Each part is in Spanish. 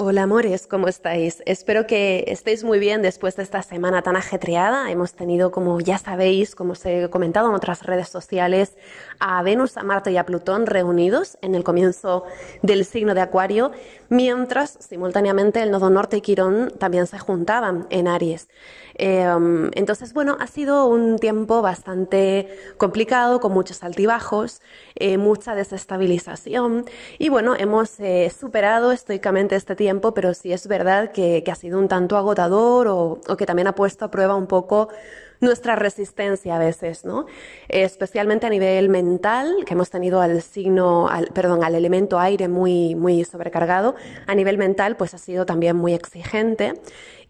Hola amores, ¿cómo estáis? Espero que estéis muy bien después de esta semana tan ajetreada. Hemos tenido, como ya sabéis, como os he comentado en otras redes sociales, a Venus, a Marte y a Plutón reunidos en el comienzo del signo de Acuario, mientras simultáneamente el nodo norte y Quirón también se juntaban en Aries. Em, entonces, bueno, ha sido un tiempo bastante complicado, con muchos altibajos, eh, mucha desestabilización y bueno, hemos eh, superado estoicamente este tiempo pero sí es verdad que, ha sido un tanto agotador o, que también ha puesto a prueba un poco nuestra resistencia a veces, ¿no? Especialmente a nivel mental, que hemos tenido al signo, perdón, al elemento aire muy, muy sobrecargado. A nivel mental, pues ha sido también muy exigente.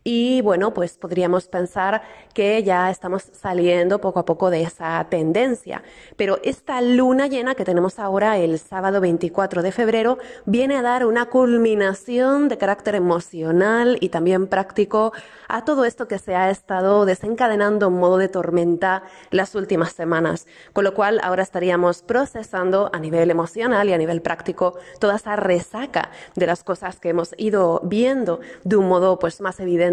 Y bueno, pues podríamos pensar que ya estamos saliendo poco a poco de esa tendencia. Pero esta luna llena que tenemos ahora el sábado 24 de febrero viene a dar una culminación de carácter emocional y también práctico a todo esto que se ha estado desencadenando en modo de tormenta las últimas semanas. Con lo cual ahora estaríamos procesando a nivel emocional y a nivel práctico toda esa resaca de las cosas que hemos ido viendo de un modo pues más evidente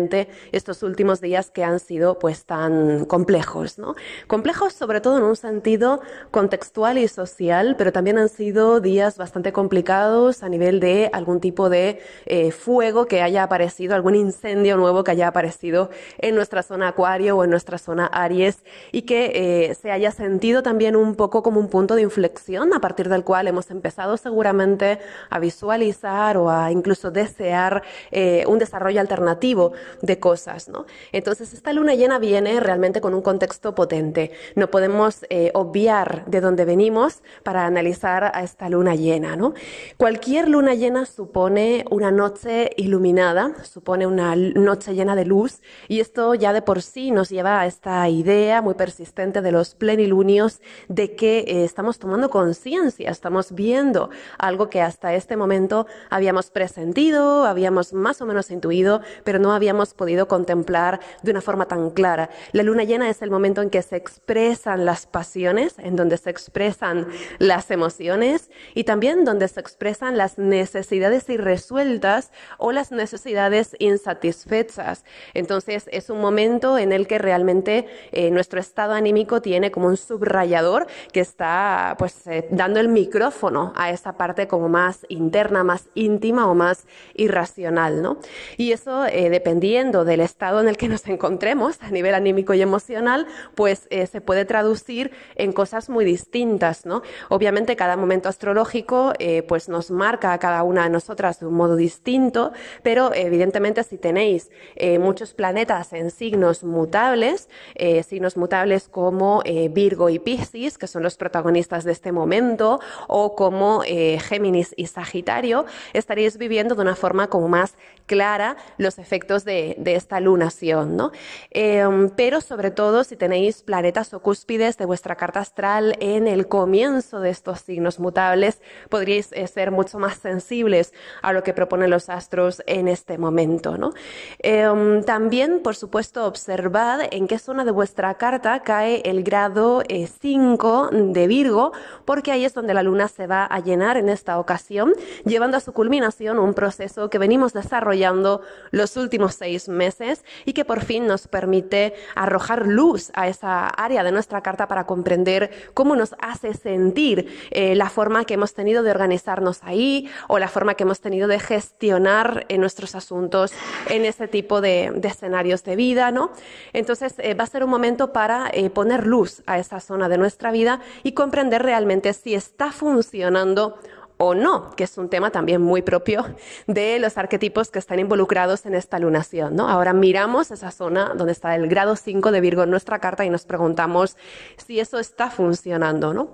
estos últimos días que han sido pues tan complejos, Complejos sobre todo en un sentido contextual y social, pero también han sido días bastante complicados a nivel de algún tipo de eh, fuego que haya aparecido, algún incendio nuevo que haya aparecido en nuestra zona Acuario o en nuestra zona Aries y que eh, se haya sentido también un poco como un punto de inflexión a partir del cual hemos empezado seguramente a visualizar o a incluso desear eh, un desarrollo alternativo de cosas. ¿no? Entonces, esta luna llena viene realmente con un contexto potente. No podemos eh, obviar de dónde venimos para analizar a esta luna llena. ¿no? Cualquier luna llena supone una noche iluminada, supone una noche llena de luz y esto ya de por sí nos lleva a esta idea muy persistente de los plenilunios de que eh, estamos tomando conciencia, estamos viendo algo que hasta este momento habíamos presentido, habíamos más o menos intuido, pero no habíamos hemos podido contemplar de una forma tan clara. La luna llena es el momento en que se expresan las pasiones, en donde se expresan las emociones y también donde se expresan las necesidades irresueltas o las necesidades insatisfechas. Entonces es un momento en el que realmente eh, nuestro estado anímico tiene como un subrayador que está pues eh, dando el micrófono a esa parte como más interna, más íntima o más irracional, ¿no? Y eso eh, dependiendo del estado en el que nos encontremos a nivel anímico y emocional, pues eh, se puede traducir en cosas muy distintas, ¿no? Obviamente cada momento astrológico eh, pues nos marca a cada una de nosotras de un modo distinto, pero evidentemente si tenéis eh, muchos planetas en signos mutables, signos mutables como Virgo y Piscis, que son los protagonistas de este momento, o como Géminis y Sagitario, estaréis viviendo de una forma como más clara los efectos de, esta lunación, ¿no? Em, pero sobre todo si tenéis planetas o cúspides de vuestra carta astral en el comienzo de estos signos mutables, podríais eh, ser mucho más sensibles a lo que proponen los astros en este momento, ¿no? Em, también, por supuesto, observad en qué zona de vuestra carta cae el grado 5 eh, de Virgo, porque ahí es donde la luna se va a llenar en esta ocasión, llevando a su culminación un proceso que venimos desarrollando los últimos seis meses y que por fin nos permite arrojar luz a esa área de nuestra carta para comprender cómo nos hace sentir eh, la forma que hemos tenido de organizarnos ahí o la forma que hemos tenido de gestionar eh, nuestros asuntos en ese tipo de, escenarios de vida, ¿no? Entonces eh, va a ser un momento para poner luz a esa zona de nuestra vida y comprender realmente si está funcionando o no, que es un tema también muy propio de los arquetipos que están involucrados en esta lunación. ¿no? Ahora miramos esa zona donde está el grado 5 de Virgo en nuestra carta y nos preguntamos si eso está funcionando. ¿no?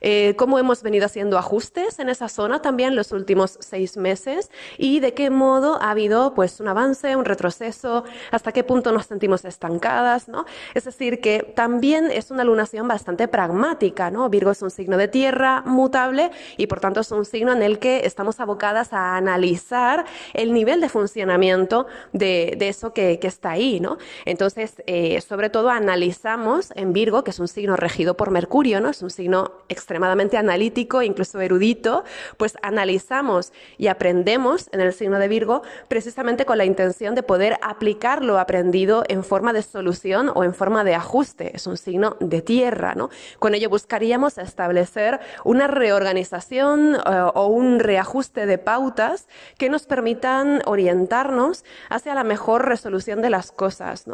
Eh, ¿Cómo hemos venido haciendo ajustes en esa zona también los últimos seis meses? ¿Y de qué modo ha habido pues, un avance, un retroceso? ¿Hasta qué punto nos sentimos estancadas? ¿no? Es decir, que también es una lunación bastante pragmática. ¿no? Virgo es un signo de tierra mutable y por tanto es un un signo en el que estamos abocadas a analizar el nivel de funcionamiento de, eso que, está ahí, ¿no? Entonces, eh, sobre todo analizamos en Virgo, que es un signo regido por Mercurio, ¿no? Es un signo extremadamente analítico, incluso erudito, pues analizamos y aprendemos en el signo de Virgo precisamente con la intención de poder aplicar lo aprendido en forma de solución o en forma de ajuste. Es un signo de tierra, ¿no? Con ello buscaríamos establecer una reorganización eh, o un reajuste de pautas que nos permitan orientarnos hacia la mejor resolución de las cosas.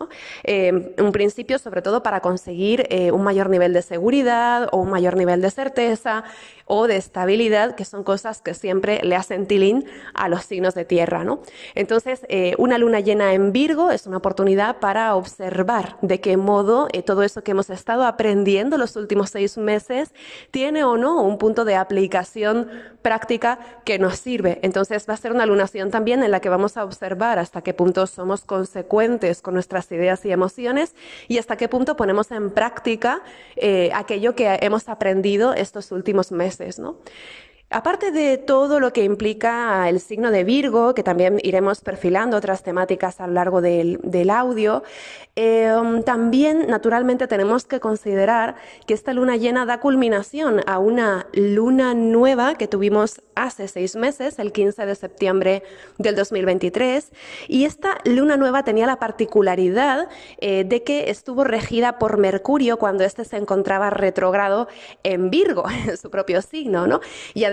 Eh, un principio sobre todo para conseguir eh, un mayor nivel de seguridad o un mayor nivel de certeza o de estabilidad, que son cosas que siempre le hacen tilín a los signos de tierra. Entonces, una luna llena en Virgo es una oportunidad para observar de qué modo todo eso que hemos estado aprendiendo los últimos seis meses tiene o no un punto de aplicación práctica que nos sirve. Entonces va a ser una alunación también en la que vamos a observar hasta qué punto somos consecuentes con nuestras ideas y emociones y hasta qué punto ponemos en práctica eh, aquello que hemos aprendido estos últimos meses. ¿no? Aparte de todo lo que implica el signo de Virgo, que también iremos perfilando otras temáticas a lo largo del, audio, em, también naturalmente tenemos que considerar que esta luna llena da culminación a una luna nueva que tuvimos hace seis meses, el 15 de septiembre del 2023, y esta luna nueva tenía la particularidad eh, de que estuvo regida por Mercurio cuando éste se encontraba retrogrado en Virgo, en su propio signo, ¿no?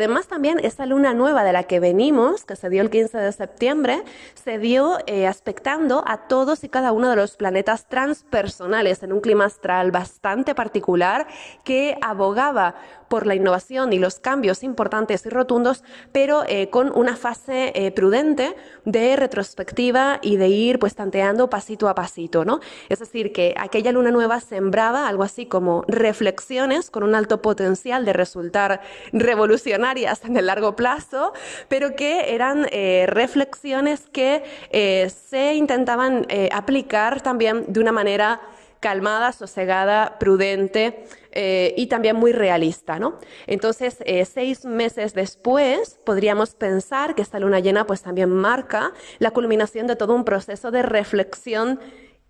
además también esa luna nueva de la que venimos, que se dio el 15 de septiembre, se dio eh, aspectando a todos y cada uno de los planetas transpersonales en un clima astral bastante particular que abogaba por la innovación y los cambios importantes y rotundos, pero eh, con una fase eh, prudente de retrospectiva y de ir pues tanteando pasito a pasito, ¿no? Es decir, que aquella luna nueva sembraba algo así como reflexiones con un alto potencial de resultar revolucionario en el largo plazo, pero que eran eh, reflexiones que eh, se intentaban eh, aplicar también de una manera calmada, sosegada, prudente y también muy realista. Entonces, seis meses después, podríamos pensar que esta luna llena pues, también marca la culminación de todo un proceso de reflexión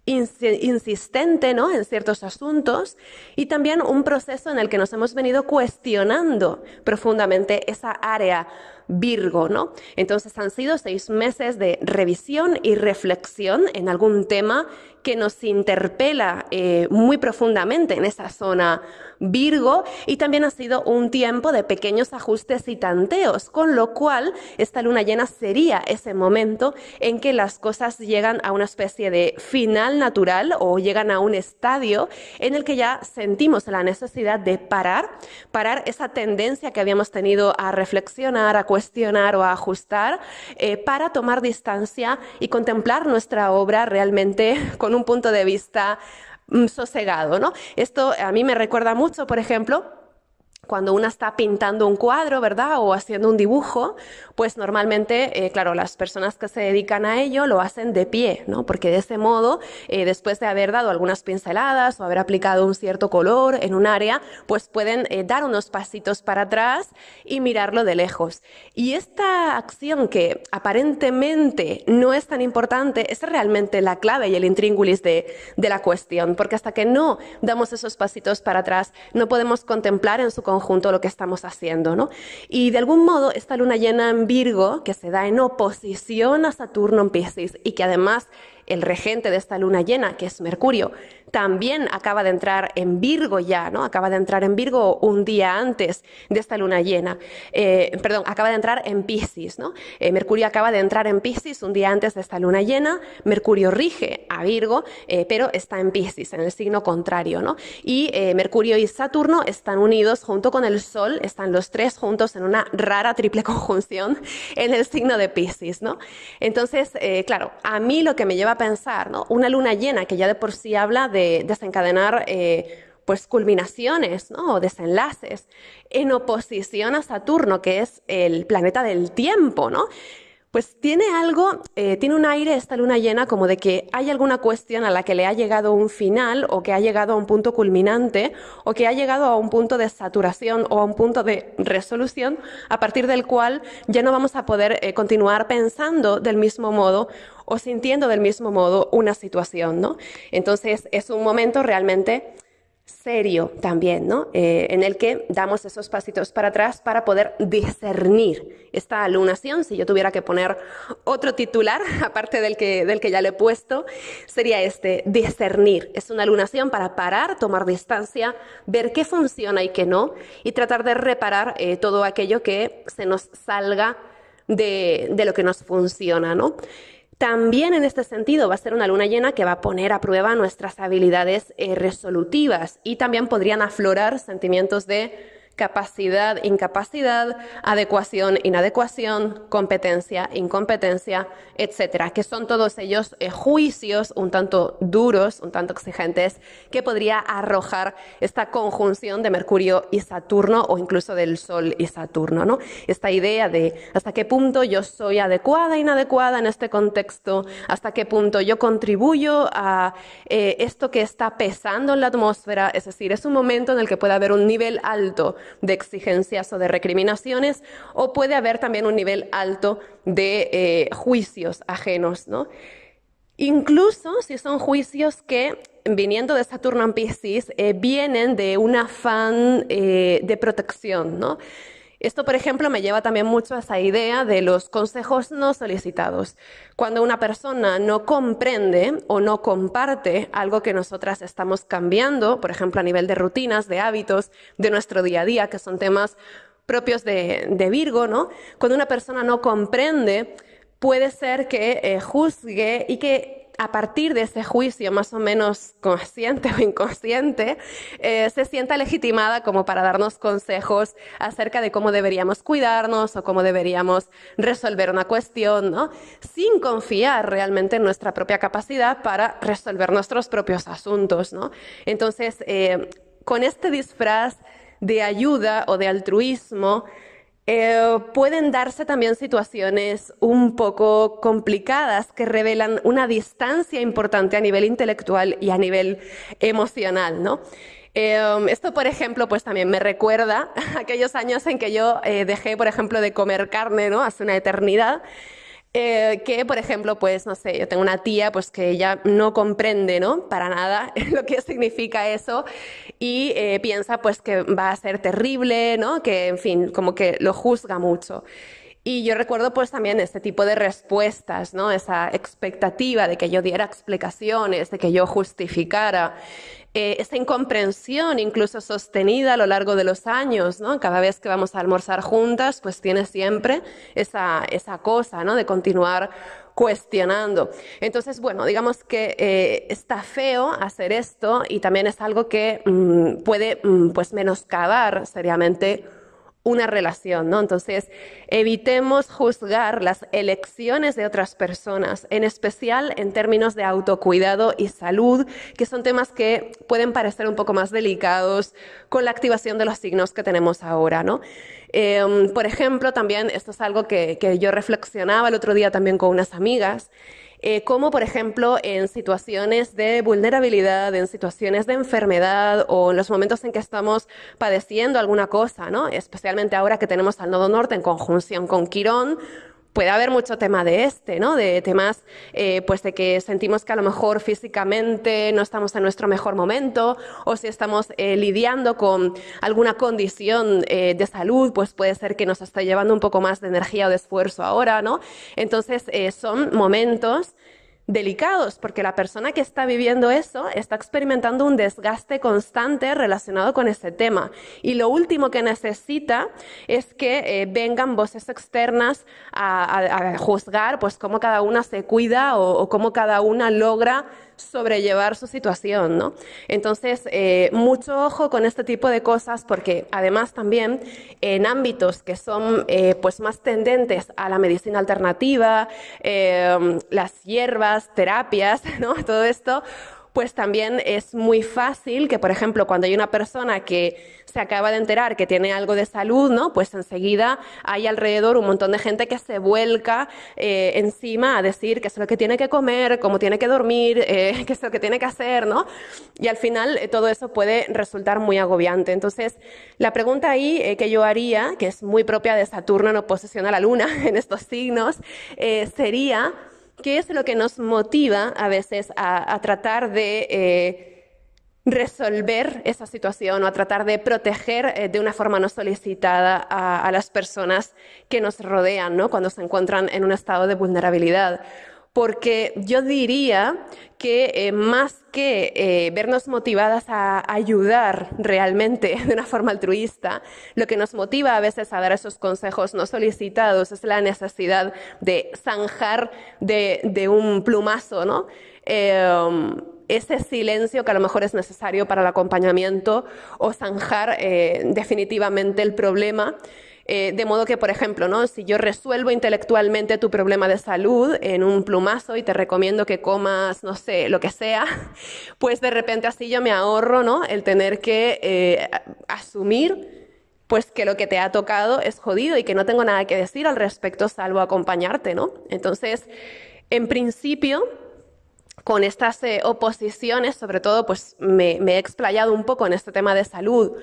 insistente en ciertos asuntos y también un proceso en el que nos hemos venido cuestionando profundamente esa área Virgo, ¿no? Entonces han sido seis meses de revisión y reflexión en algún tema que nos interpela eh, muy profundamente en esa zona Virgo y también ha sido un tiempo de pequeños ajustes y tanteos, con lo cual esta luna llena sería ese momento en que las cosas llegan a una especie de final natural o llegan a un estadio en el que ya sentimos la necesidad de parar, parar esa tendencia que habíamos tenido a reflexionar, a cuestionar o ajustar eh, para tomar distancia y contemplar nuestra obra realmente con un punto de vista mm, sosegado. ¿no? Esto a mí me recuerda mucho, por ejemplo, cuando una está pintando un cuadro, ¿verdad? O haciendo un dibujo, pues normalmente, eh, claro, las personas que se dedican a ello lo hacen de pie, ¿no? Porque de ese modo, eh, después de haber dado algunas pinceladas o haber aplicado un cierto color en un área, pues pueden eh, dar unos pasitos para atrás y mirarlo de lejos. Y esta acción que aparentemente no es tan importante, es realmente la clave y el intríngulis de, de la cuestión, porque hasta que no damos esos pasitos para atrás, no podemos contemplar en su conjunto lo que estamos haciendo, ¿no? Y de algún modo esta luna llena en Virgo, que se da en oposición a Saturno en Pisces y que además el regente de esta luna llena, que es Mercurio, también acaba de entrar en Virgo ya, ¿no? Acaba de entrar en Virgo un día antes de esta luna llena. Eh, perdón, acaba de entrar en Pisces, ¿no? Eh, Mercurio acaba de entrar en Pisces un día antes de esta luna llena. Mercurio rige a Virgo, eh, pero está en Pisces, en el signo contrario, ¿no? Y Mercurio y Saturno están unidos junto con el Sol, están los tres juntos en una rara triple conjunción en el signo de Pisces, ¿no? Entonces, claro, a mí lo que me lleva pensar, ¿no? Una luna llena, que ya de por sí habla de desencadenar eh, pues culminaciones, ¿no? O desenlaces, en oposición a Saturno, que es el planeta del tiempo, ¿no? Pues tiene algo, eh, tiene un aire esta luna llena como de que hay alguna cuestión a la que le ha llegado un final o que ha llegado a un punto culminante o que ha llegado a un punto de saturación o a un punto de resolución a partir del cual ya no vamos a poder eh, continuar pensando del mismo modo o sintiendo del mismo modo una situación, ¿no? Entonces es un momento realmente serio también, ¿no? Eh, en el que damos esos pasitos para atrás para poder discernir esta alunación. Si yo tuviera que poner otro titular, aparte del que, del que ya le he puesto, sería este, discernir. Es una alunación para parar, tomar distancia, ver qué funciona y qué no, y tratar de reparar eh, todo aquello que se nos salga de, de lo que nos funciona, ¿no? También en este sentido va a ser una luna llena que va a poner a prueba nuestras habilidades eh, resolutivas y también podrían aflorar sentimientos de capacidad, incapacidad, adecuación, inadecuación, competencia, incompetencia, etcétera, que son todos ellos eh, juicios un tanto duros, un tanto exigentes, que podría arrojar esta conjunción de Mercurio y Saturno o incluso del Sol y Saturno, ¿no? Esta idea de hasta qué punto yo soy adecuada, inadecuada en este contexto, hasta qué punto yo contribuyo a eh, esto que está pesando en la atmósfera, es decir, es un momento en el que puede haber un nivel alto de exigencias o de recriminaciones, o puede haber también un nivel alto de eh, juicios ajenos, ¿no? Incluso si son juicios que, viniendo de Saturno en Pisces, eh, vienen de un afán eh, de protección, ¿no? Esto, por ejemplo, me lleva también mucho a esa idea de los consejos no solicitados. Cuando una persona no comprende o no comparte algo que nosotras estamos cambiando, por ejemplo, a nivel de rutinas, de hábitos, de nuestro día a día, que son temas propios de, Virgo, ¿no? Cuando una persona no comprende, puede ser que eh, juzgue y que a partir de ese juicio más o menos consciente o inconsciente, eh, se sienta legitimada como para darnos consejos acerca de cómo deberíamos cuidarnos o cómo deberíamos resolver una cuestión, ¿no? Sin confiar realmente en nuestra propia capacidad para resolver nuestros propios asuntos, ¿no? Entonces, eh, con este disfraz de ayuda o de altruismo, eh, pueden darse también situaciones un poco complicadas que revelan una distancia importante a nivel intelectual y a nivel emocional, eh, esto, por ejemplo, pues también me recuerda aquellos años en que yo eh, dejé, por ejemplo, de comer carne, Hace una eternidad. Eh, que, por ejemplo, pues, no sé, yo tengo una tía pues que ella no comprende, ¿no? Para nada lo que significa eso y eh, piensa pues que va a ser terrible, ¿no? Que, en fin, como que lo juzga mucho. Y yo recuerdo pues también este tipo de respuestas, ¿no? Esa expectativa de que yo diera explicaciones, de que yo justificara. Eh, esa incomprensión incluso sostenida a lo largo de los años, ¿no? Cada vez que vamos a almorzar juntas, pues tiene siempre esa, esa cosa, ¿no? De continuar cuestionando. Entonces, bueno, digamos que eh, está feo hacer esto y también es algo que mm, puede mm, pues menoscabar seriamente una relación, ¿no? Entonces, evitemos juzgar las elecciones de otras personas, en especial en términos de autocuidado y salud, que son temas que pueden parecer un poco más delicados con la activación de los signos que tenemos ahora, ¿no? Em, por ejemplo, también, esto es algo que, yo reflexionaba el otro día también con unas amigas, eh, como por ejemplo en situaciones de vulnerabilidad, en situaciones de enfermedad o en los momentos en que estamos padeciendo alguna cosa, ¿no? especialmente ahora que tenemos al nodo norte en conjunción con Quirón, puede haber mucho tema de este, ¿no? De temas, eh, pues de que sentimos que a lo mejor físicamente no estamos en nuestro mejor momento, o si estamos eh, lidiando con alguna condición eh, de salud, pues puede ser que nos está llevando un poco más de energía o de esfuerzo ahora, ¿no? Entonces son momentos delicados, porque la persona que está viviendo eso está experimentando un desgaste constante relacionado con ese tema. Y lo último que necesita es que eh, vengan voces externas a, juzgar pues cómo cada una se cuida o cómo cada una logra sobrellevar su situación, Entonces, eh, mucho ojo con este tipo de cosas porque además también en ámbitos que son eh, pues más tendentes a la medicina alternativa, eh, las hierbas, terapias, ¿no? Todo esto, pues también es muy fácil que, por ejemplo, cuando hay una persona que se acaba de enterar que tiene algo de salud, ¿no? Pues enseguida hay alrededor un montón de gente que se vuelca eh, encima a decir qué es lo que tiene que comer, cómo tiene que dormir, eh, qué es lo que tiene que hacer, ¿no? Y al final eh, todo eso puede resultar muy agobiante. Entonces, la pregunta ahí que yo haría, que es muy propia de Saturno en oposición a la Luna en estos signos, sería qué es lo que nos motiva a veces a, tratar de eh, resolver esa situación o a tratar de proteger eh, de una forma no solicitada a, las personas que nos rodean cuando se encuentran en un estado de vulnerabilidad porque yo diría que eh, más que eh, vernos motivadas a ayudar realmente de una forma altruista, lo que nos motiva a veces a dar esos consejos no solicitados es la necesidad de zanjar de, un plumazo, ¿no? Em, ese silencio que a lo mejor es necesario para el acompañamiento o zanjar eh, definitivamente el problema eh, de modo que, por ejemplo, ¿no? si yo resuelvo intelectualmente tu problema de salud en un plumazo y te recomiendo que comas, no sé, lo que sea, pues de repente así yo me ahorro ¿no? el tener que eh, asumir pues que lo que te ha tocado es jodido y que no tengo nada que decir al respecto salvo acompañarte, ¿no? Entonces, en principio, con estas eh, oposiciones, sobre todo, pues me, me he explayado un poco en este tema de salud,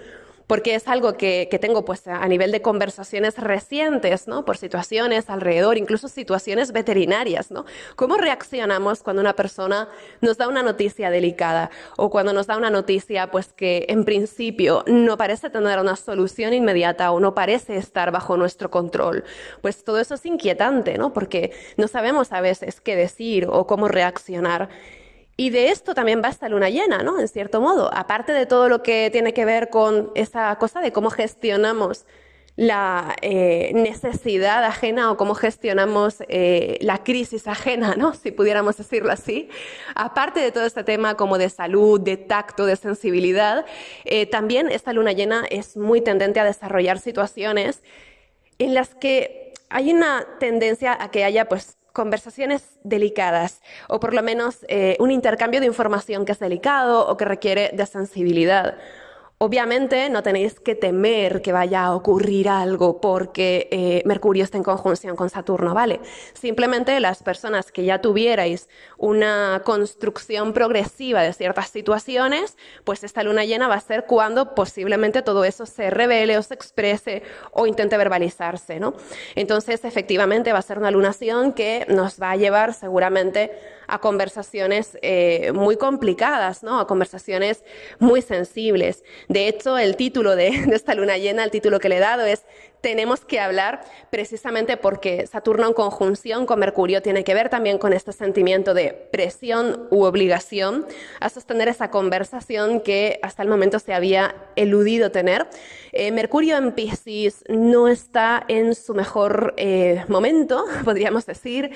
porque es algo que, tengo pues, a nivel de conversaciones recientes, ¿no? Por situaciones alrededor, incluso situaciones veterinarias, ¿Cómo reaccionamos cuando una persona nos da una noticia delicada o cuando nos da una noticia pues que en principio no parece tener una solución inmediata o no parece estar bajo nuestro control? Pues todo eso es inquietante, ¿no? Porque no sabemos a veces qué decir o cómo reaccionar. Y de esto también va esta luna llena, ¿no? En cierto modo, aparte de todo lo que tiene que ver con esa cosa de cómo gestionamos la eh, necesidad ajena o cómo gestionamos eh, la crisis ajena, ¿no? Si pudiéramos decirlo así. Aparte de todo este tema como de salud, de tacto, de sensibilidad, eh, también esta luna llena es muy tendente a desarrollar situaciones en las que hay una tendencia a que haya pues conversaciones delicadas o por lo menos eh, un intercambio de información que es delicado o que requiere de sensibilidad. Obviamente no tenéis que temer que vaya a ocurrir algo porque eh, Mercurio está en conjunción con Saturno, ¿vale? Simplemente las personas que ya tuvierais una construcción progresiva de ciertas situaciones, pues esta luna llena va a ser cuando posiblemente todo eso se revele o se exprese o intente verbalizarse, ¿no? Entonces, efectivamente, va a ser una lunación que nos va a llevar seguramente a conversaciones eh, muy complicadas, ¿no? A conversaciones muy sensibles. De hecho, el título de esta luna llena, el título que le he dado es tenemos que hablar precisamente porque Saturno en conjunción con Mercurio tiene que ver también con este sentimiento de presión u obligación a sostener esa conversación que hasta el momento se había eludido tener. Eh, Mercurio en Pisces no está en su mejor eh, momento, podríamos decir.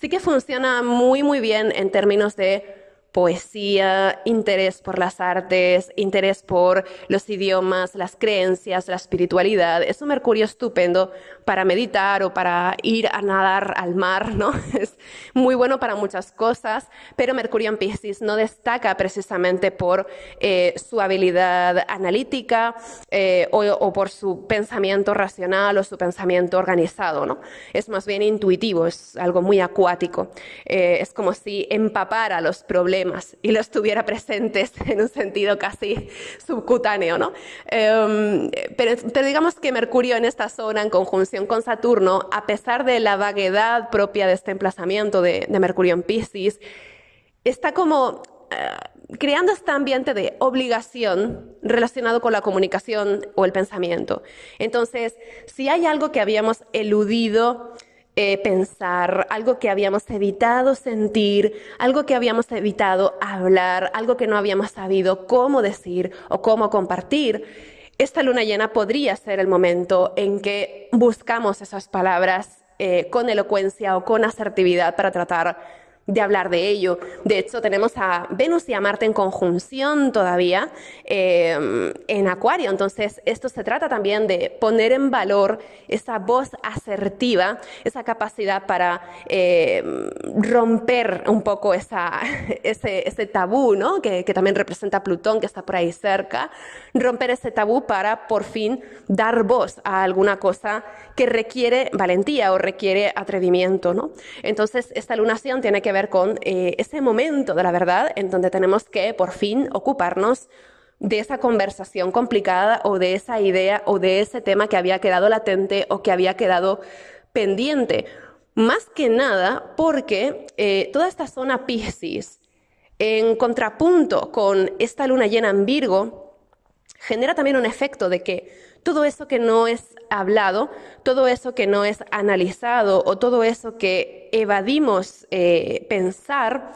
Sí que funciona muy, muy bien en términos de poesía, interés por las artes, interés por los idiomas, las creencias, la espiritualidad. Es un Mercurio estupendo para meditar o para ir a nadar al mar, ¿no? Es muy bueno para muchas cosas, pero Mercurio en Piscis no destaca precisamente por eh, su habilidad analítica eh, o, por su pensamiento racional o su pensamiento organizado, ¿no? Es más bien intuitivo, es algo muy acuático. Eh, es como si empapara los problemas y los tuviera presentes en un sentido casi subcutáneo, ¿no? Em, pero, digamos que Mercurio en esta zona, en conjunción con Saturno, a pesar de la vaguedad propia de este emplazamiento de, Mercurio en Pisces, está como eh, creando este ambiente de obligación relacionado con la comunicación o el pensamiento. Entonces, si hay algo que habíamos eludido, eh, pensar, algo que habíamos evitado sentir, algo que habíamos evitado hablar, algo que no habíamos sabido cómo decir o cómo compartir. Esta luna llena podría ser el momento en que buscamos esas palabras eh, con elocuencia o con asertividad para tratar de hablar de ello. De hecho, tenemos a Venus y a Marte en conjunción todavía eh, en Acuario. Entonces, esto se trata también de poner en valor esa voz asertiva, esa capacidad para eh, romper un poco esa, ese, tabú, ¿no? Que, que también representa Plutón, que está por ahí cerca. Romper ese tabú para por fin dar voz a alguna cosa que requiere valentía o requiere atrevimiento, ¿no? Entonces, esta lunación tiene que ver con eh, ese momento de la verdad en donde tenemos que por fin ocuparnos de esa conversación complicada o de esa idea o de ese tema que había quedado latente o que había quedado pendiente. Más que nada porque eh, toda esta zona Piscis, en contrapunto con esta luna llena en Virgo, genera también un efecto de que todo eso que no es hablado, todo eso que no es analizado o todo eso que evadimos eh, pensar,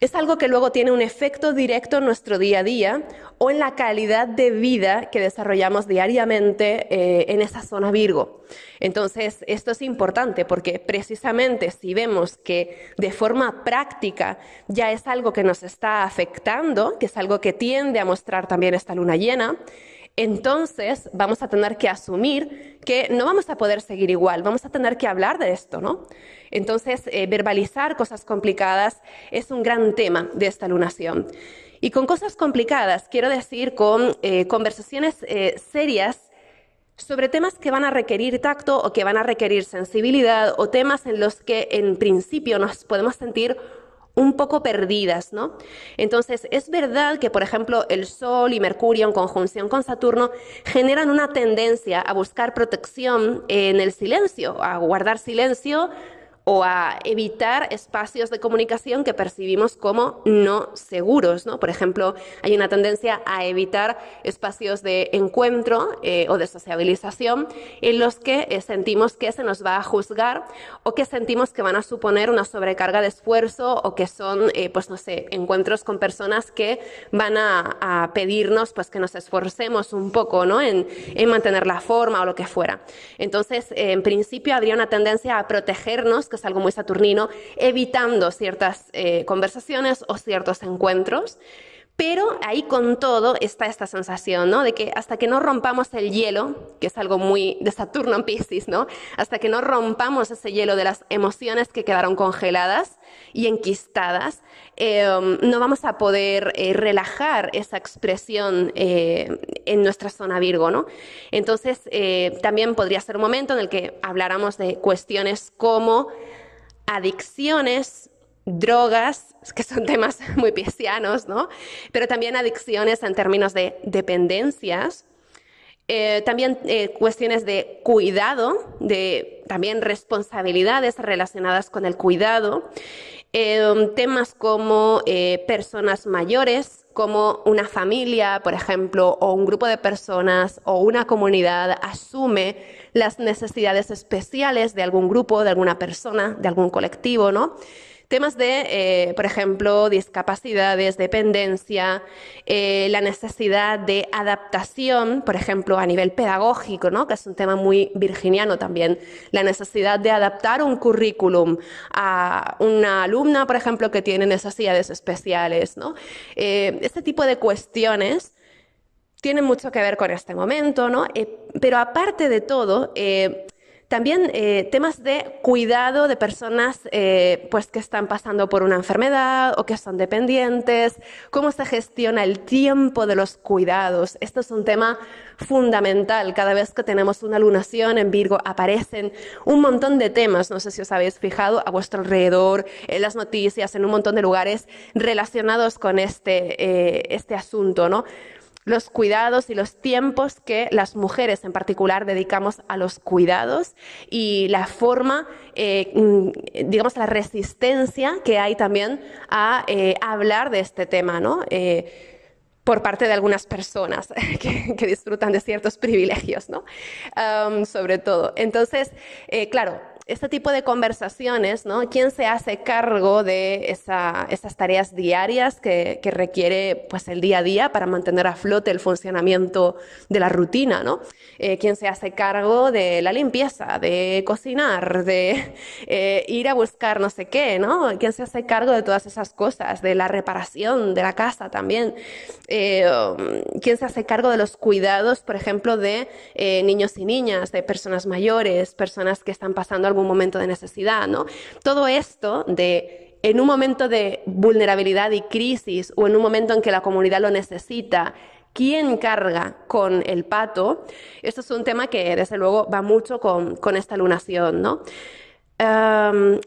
es algo que luego tiene un efecto directo en nuestro día a día o en la calidad de vida que desarrollamos diariamente eh, en esa zona Virgo. Entonces, esto es importante porque precisamente si vemos que de forma práctica ya es algo que nos está afectando, que es algo que tiende a mostrar también esta luna llena, entonces vamos a tener que asumir que no vamos a poder seguir igual, vamos a tener que hablar de esto, ¿no? Entonces, eh, verbalizar cosas complicadas es un gran tema de esta lunación. Y con cosas complicadas quiero decir con eh, conversaciones eh, serias sobre temas que van a requerir tacto o que van a requerir sensibilidad o temas en los que en principio nos podemos sentir un poco perdidas, ¿no? Entonces, es verdad que, por ejemplo, el Sol y Mercurio en conjunción con Saturno generan una tendencia a buscar protección en el silencio, a guardar silencio o a evitar espacios de comunicación que percibimos como no seguros. ¿no? Por ejemplo, hay una tendencia a evitar espacios de encuentro eh, o de sociabilización en los que eh, sentimos que se nos va a juzgar o que sentimos que van a suponer una sobrecarga de esfuerzo o que son, eh, pues no sé, encuentros con personas que van a, pedirnos pues, que nos esforcemos un poco ¿no? en, mantener la forma o lo que fuera. Entonces, en principio habría una tendencia a protegernos, es algo muy saturnino, evitando ciertas eh, conversaciones o ciertos encuentros. Pero ahí con todo está esta sensación, ¿no? De que hasta que no rompamos el hielo, que es algo muy de Saturno en Pisces, ¿no? Hasta que no rompamos ese hielo de las emociones que quedaron congeladas y enquistadas, em, no vamos a poder eh, relajar esa expresión eh, en nuestra zona Virgo, ¿no? Entonces, eh, también podría ser un momento en el que habláramos de cuestiones como adicciones, drogas, que son temas muy piesianos, Pero también adicciones en términos de dependencias, eh, también eh, cuestiones de cuidado, de también responsabilidades relacionadas con el cuidado, em, temas como eh, personas mayores, como una familia, por ejemplo, o un grupo de personas o una comunidad asume las necesidades especiales de algún grupo, de alguna persona, de algún colectivo, ¿no? Temas de, eh, por ejemplo, discapacidades, dependencia, eh, la necesidad de adaptación, por ejemplo, a nivel pedagógico, ¿no? que es un tema muy virginiano también, la necesidad de adaptar un currículum a una alumna, por ejemplo, que tiene necesidades especiales. ¿no? Eh, este tipo de cuestiones tienen mucho que ver con este momento, ¿no? pero aparte de todo, también eh, temas de cuidado de personas eh, pues que están pasando por una enfermedad o que son dependientes, cómo se gestiona el tiempo de los cuidados. Esto es un tema fundamental. Cada vez que tenemos una lunación en Virgo aparecen un montón de temas, no sé si os habéis fijado, a vuestro alrededor, en las noticias, en un montón de lugares relacionados con este, eh, este asunto, ¿no? los cuidados y los tiempos que las mujeres en particular dedicamos a los cuidados y la forma, eh, mm, digamos, la resistencia que hay también a, eh, hablar de este tema, ¿no? Eh, por parte de algunas personas que, disfrutan de ciertos privilegios, ¿no? Um, sobre todo. Entonces, claro, este tipo de conversaciones, ¿no? ¿Quién se hace cargo de esas tareas diarias que, requiere pues, el día a día para mantener a flote el funcionamiento de la rutina, ¿no? Eh, ¿Quién se hace cargo de la limpieza, de cocinar, de eh, ir a buscar no sé qué, ¿no? ¿Quién se hace cargo de todas esas cosas, de la reparación de la casa también? Eh, ¿Quién se hace cargo de los cuidados, por ejemplo, de niños y niñas, de personas mayores, personas que están pasando algún un momento de necesidad, ¿no? Todo esto de en un momento de vulnerabilidad y crisis o en un momento en que la comunidad lo necesita, quién carga con el pato, esto es un tema que desde luego va mucho con, esta lunación, ¿no?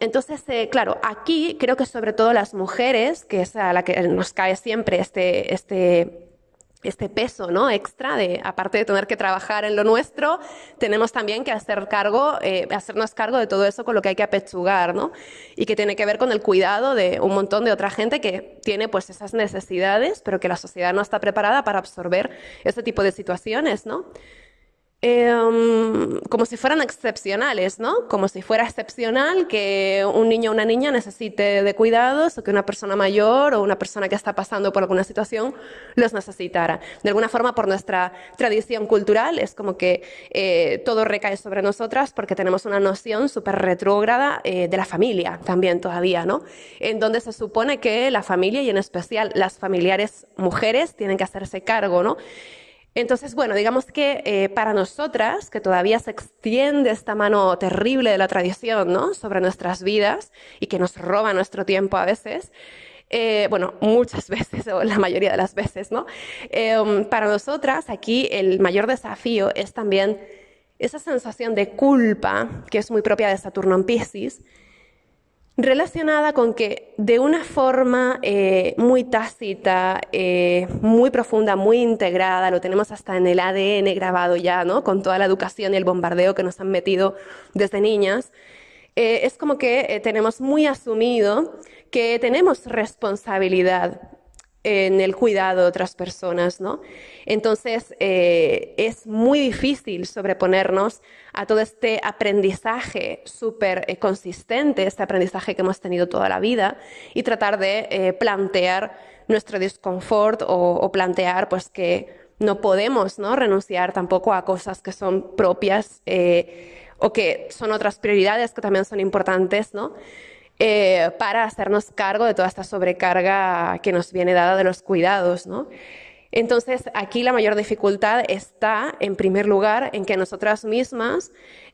entonces, eh, claro, aquí creo que sobre todo las mujeres, que es a la que nos cae siempre este, este este peso ¿no? extra de, aparte de tener que trabajar en lo nuestro, tenemos también que hacer cargo, eh, hacernos cargo de todo eso con lo que hay que apechugar, ¿no? Y que tiene que ver con el cuidado de un montón de otra gente que tiene pues esas necesidades, pero que la sociedad no está preparada para absorber ese tipo de situaciones, ¿no? Em, como si fueran excepcionales, ¿no? Como si fuera excepcional que un niño o una niña necesite de cuidados o que una persona mayor o una persona que está pasando por alguna situación los necesitara. De alguna forma, por nuestra tradición cultural, es como que eh, todo recae sobre nosotras porque tenemos una noción súper retrógrada eh, de la familia también todavía, ¿no? En donde se supone que la familia y en especial las familiares mujeres tienen que hacerse cargo, ¿no? Entonces, bueno, digamos que eh, para nosotras, que todavía se extiende esta mano terrible de la tradición, ¿no? Sobre nuestras vidas y que nos roba nuestro tiempo a veces, eh, bueno, muchas veces o la mayoría de las veces, ¿no? Em, para nosotras aquí el mayor desafío es también esa sensación de culpa que es muy propia de Saturno en Pisces, relacionada con que de una forma eh, muy tácita, eh, muy profunda, muy integrada, lo tenemos hasta en el ADN grabado ya, ¿no? Con toda la educación y el bombardeo que nos han metido desde niñas, eh, es como que tenemos muy asumido que tenemos responsabilidad en el cuidado de otras personas, ¿no? Entonces eh, es muy difícil sobreponernos a todo este aprendizaje súper eh, consistente, este aprendizaje que hemos tenido toda la vida y tratar de eh, plantear nuestro disconfort o, plantear pues que no podemos ¿no? renunciar tampoco a cosas que son propias o que son otras prioridades que también son importantes, ¿no? Eh, para hacernos cargo de toda esta sobrecarga que nos viene dada de los cuidados, ¿no? Entonces, aquí la mayor dificultad está, en primer lugar, en que nosotras mismas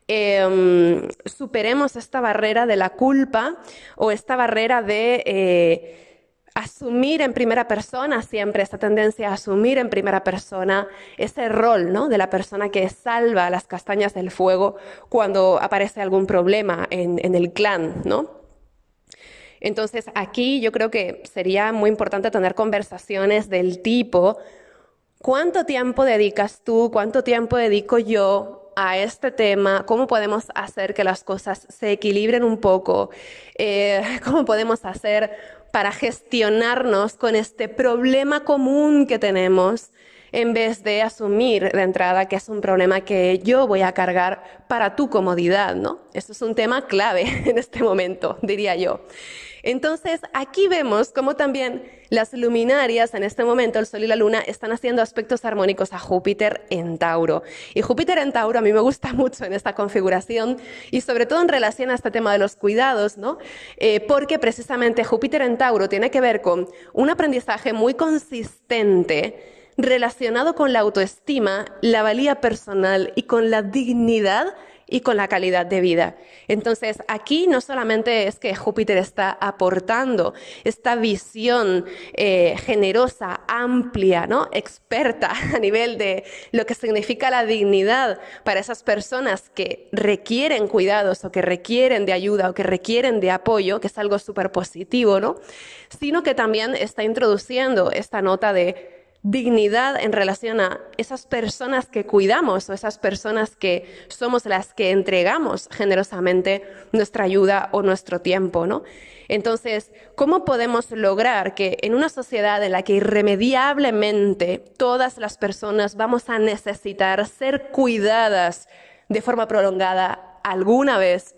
em, superemos esta barrera de la culpa o esta barrera de eh, asumir en primera persona siempre, esta tendencia a asumir en primera persona ese rol ¿no? de la persona que salva las castañas del fuego cuando aparece algún problema en, en el clan, ¿no? Entonces, aquí yo creo que sería muy importante tener conversaciones del tipo, ¿cuánto tiempo dedicas tú? ¿Cuánto tiempo dedico yo a este tema? ¿Cómo podemos hacer que las cosas se equilibren un poco? Eh, ¿Cómo podemos hacer para gestionarnos con este problema común que tenemos? en vez de asumir de entrada que es un problema que yo voy a cargar para tu comodidad, ¿no? Eso es un tema clave en este momento, diría yo. Entonces, aquí vemos cómo también las luminarias, en este momento el Sol y la Luna, están haciendo aspectos armónicos a Júpiter en Tauro. Y Júpiter en Tauro a mí me gusta mucho en esta configuración y sobre todo en relación a este tema de los cuidados, ¿no? Eh, porque precisamente Júpiter en Tauro tiene que ver con un aprendizaje muy consistente relacionado con la autoestima, la valía personal y con la dignidad y con la calidad de vida. Entonces, aquí no solamente es que Júpiter está aportando esta visión eh, generosa, amplia, ¿no? experta a nivel de lo que significa la dignidad para esas personas que requieren cuidados o que requieren de ayuda o que requieren de apoyo, que es algo súper positivo, ¿no? sino que también está introduciendo esta nota de dignidad en relación a esas personas que cuidamos o esas personas que somos las que entregamos generosamente nuestra ayuda o nuestro tiempo, ¿no? Entonces, ¿cómo podemos lograr que en una sociedad en la que irremediablemente todas las personas vamos a necesitar ser cuidadas de forma prolongada alguna vez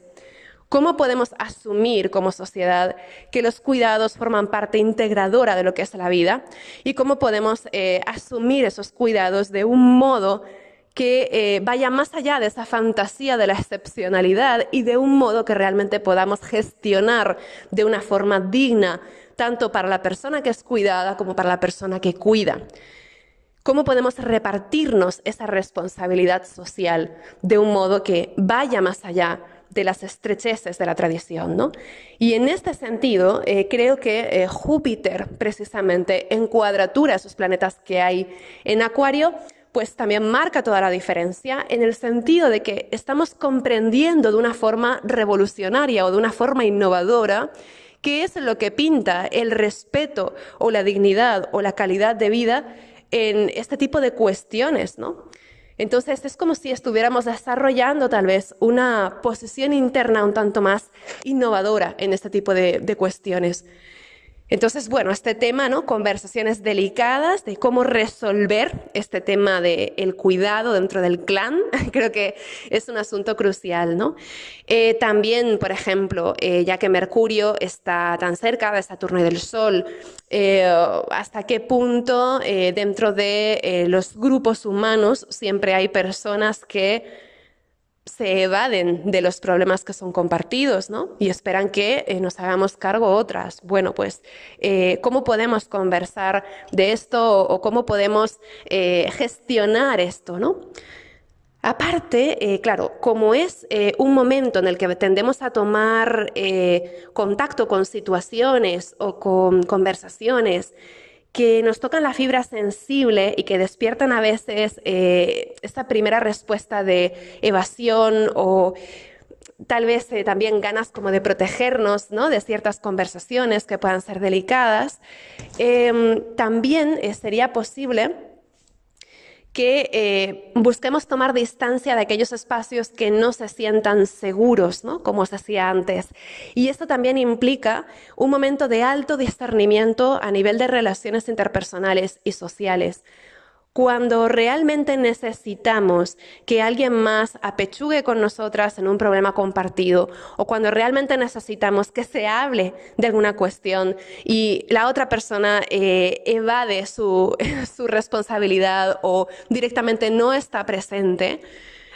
¿Cómo podemos asumir como sociedad que los cuidados forman parte integradora de lo que es la vida? ¿Y cómo podemos eh, asumir esos cuidados de un modo que eh, vaya más allá de esa fantasía de la excepcionalidad y de un modo que realmente podamos gestionar de una forma digna, tanto para la persona que es cuidada como para la persona que cuida? ¿Cómo podemos repartirnos esa responsabilidad social de un modo que vaya más allá de las estrecheces de la tradición. ¿no? Y en este sentido, eh, creo que eh, Júpiter, precisamente, en cuadratura, esos planetas que hay en Acuario, pues también marca toda la diferencia en el sentido de que estamos comprendiendo de una forma revolucionaria o de una forma innovadora qué es lo que pinta el respeto o la dignidad o la calidad de vida en este tipo de cuestiones, ¿no? Entonces es como si estuviéramos desarrollando tal vez una posición interna un tanto más innovadora en este tipo de, cuestiones. Entonces, bueno, este tema, ¿no? Conversaciones delicadas de cómo resolver este tema del cuidado dentro del clan, creo que es un asunto crucial, ¿no? Eh, también, por ejemplo, eh, ya que Mercurio está tan cerca de Saturno y del Sol, eh, ¿hasta qué punto dentro de los grupos humanos siempre hay personas que se evaden de los problemas que son compartidos, ¿no? Y esperan que eh, nos hagamos cargo otras. Bueno, pues, eh, ¿cómo podemos conversar de esto o cómo podemos eh, gestionar esto, ¿no? Aparte, claro, como es un momento en el que tendemos a tomar contacto con situaciones o con conversaciones, que nos tocan la fibra sensible y que despiertan a veces esa eh, esta primera respuesta de evasión o tal vez eh, también ganas como de protegernos ¿no? de ciertas conversaciones que puedan ser delicadas, em, también eh, sería posible que eh, busquemos tomar distancia de aquellos espacios que no se sientan seguros, ¿no? como se hacía antes. Y esto también implica un momento de alto discernimiento a nivel de relaciones interpersonales y sociales. Cuando realmente necesitamos que alguien más apechugue con nosotras en un problema compartido o cuando realmente necesitamos que se hable de alguna cuestión y la otra persona eh, evade su responsabilidad o directamente no está presente,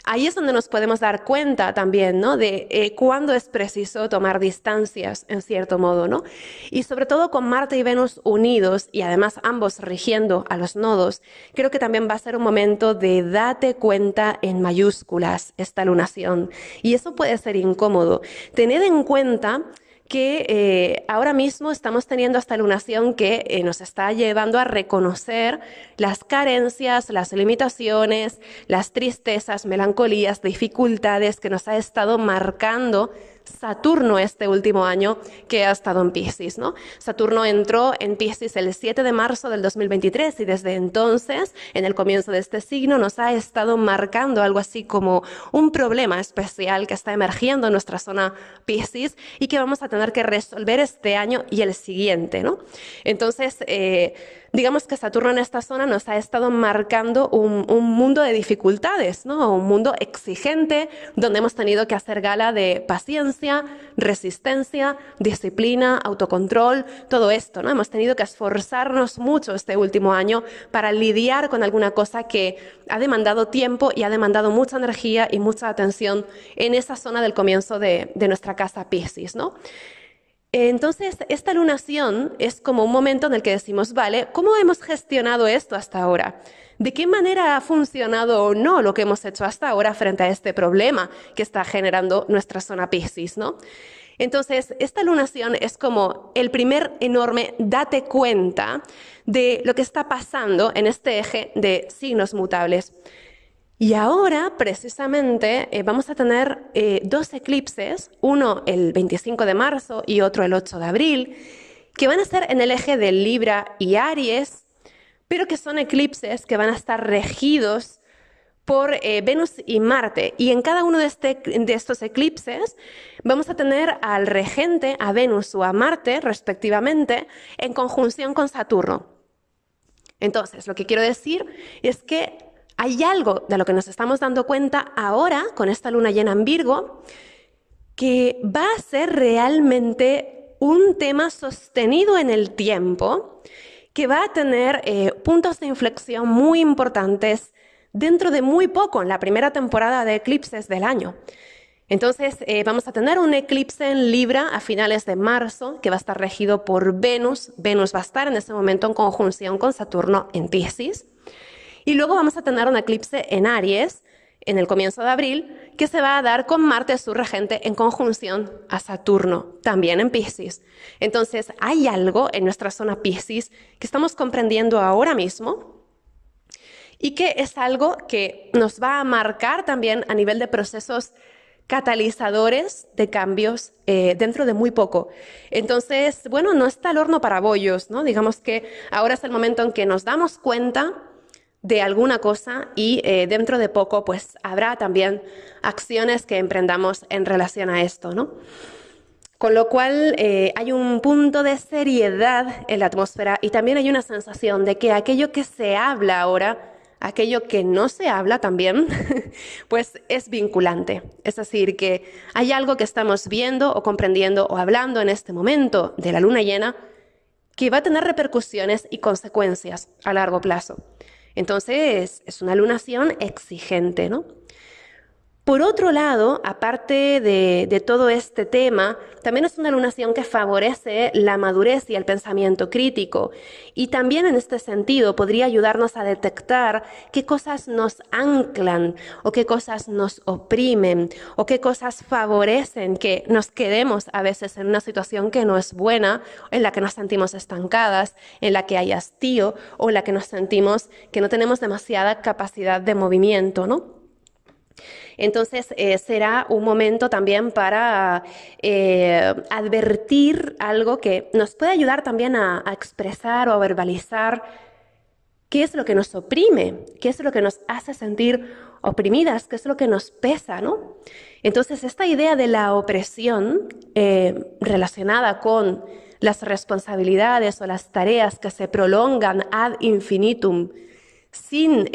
ahí es donde nos podemos dar cuenta también, ¿no? De eh, cuándo es preciso tomar distancias, en cierto modo, ¿no? Y sobre todo con Marte y Venus unidos y además ambos rigiendo a los nodos, creo que también va a ser un momento de date cuenta en mayúsculas esta lunación. Y eso puede ser incómodo. Tened en cuenta que eh, ahora mismo estamos teniendo esta lunación que eh, nos está llevando a reconocer las carencias, las limitaciones, las tristezas, melancolías, dificultades que nos ha estado marcando Saturno este último año que ha estado en Pisces, ¿no? Saturno entró en Pisces el 7 de marzo del 2023 y desde entonces, en el comienzo de este signo, nos ha estado marcando algo así como un problema especial que está emergiendo en nuestra zona Pisces y que vamos a tener que resolver este año y el siguiente, ¿no? Entonces, eh, digamos que Saturno en esta zona nos ha estado marcando un, mundo de dificultades, ¿no? Un mundo exigente donde hemos tenido que hacer gala de paciencia, resistencia, disciplina, autocontrol, todo esto, ¿no? Hemos tenido que esforzarnos mucho este último año para lidiar con alguna cosa que ha demandado tiempo y ha demandado mucha energía y mucha atención en esa zona del comienzo de, nuestra casa Piscis, ¿no? Entonces, esta lunación es como un momento en el que decimos, vale, ¿cómo hemos gestionado esto hasta ahora? ¿De qué manera ha funcionado o no lo que hemos hecho hasta ahora frente a este problema que está generando nuestra zona Pisces? no? Entonces, esta lunación es como el primer enorme date cuenta de lo que está pasando en este eje de signos mutables. Y ahora, precisamente, eh, vamos a tener eh, dos eclipses, uno el 25 de marzo y otro el 8 de abril, que van a ser en el eje de Libra y Aries, pero que son eclipses que van a estar regidos por eh, Venus y Marte. Y en cada uno este, de estos eclipses vamos a tener al regente, a Venus o a Marte, respectivamente, en conjunción con Saturno. Entonces, lo que quiero decir es que hay algo de lo que nos estamos dando cuenta ahora con esta luna llena en Virgo que va a ser realmente un tema sostenido en el tiempo, que va a tener eh, puntos de inflexión muy importantes dentro de muy poco, en la primera temporada de eclipses del año. Entonces, eh, vamos a tener un eclipse en Libra a finales de marzo, que va a estar regido por Venus. Venus va a estar en ese momento en conjunción con Saturno en Pisces. Y luego vamos a tener un eclipse en Aries, en el comienzo de abril, que se va a dar con Marte, su regente, en conjunción a Saturno, también en Pisces. Entonces, hay algo en nuestra zona Pisces que estamos comprendiendo ahora mismo y que es algo que nos va a marcar también a nivel de procesos catalizadores de cambios eh, dentro de muy poco. Entonces, bueno, no está el horno para bollos, ¿no? Digamos que ahora es el momento en que nos damos cuenta de alguna cosa y eh, dentro de poco pues habrá también acciones que emprendamos en relación a esto, ¿no? Con lo cual eh, hay un punto de seriedad en la atmósfera y también hay una sensación de que aquello que se habla ahora, aquello que no se habla también, pues es vinculante. Es decir, que hay algo que estamos viendo o comprendiendo o hablando en este momento de la luna llena que va a tener repercusiones y consecuencias a largo plazo. Entonces, es una lunación exigente, ¿no? Por otro lado, aparte de, todo este tema, también es una lunación que favorece la madurez y el pensamiento crítico. Y también en este sentido podría ayudarnos a detectar qué cosas nos anclan o qué cosas nos oprimen o qué cosas favorecen que nos quedemos a veces en una situación que no es buena, en la que nos sentimos estancadas, en la que hay hastío o en la que nos sentimos que no tenemos demasiada capacidad de movimiento, ¿no? Entonces eh, será un momento también para eh, advertir algo que nos puede ayudar también a, expresar o a verbalizar qué es lo que nos oprime, qué es lo que nos hace sentir oprimidas, qué es lo que nos pesa, Entonces esta idea de la opresión eh, relacionada con las responsabilidades o las tareas que se prolongan ad infinitum sin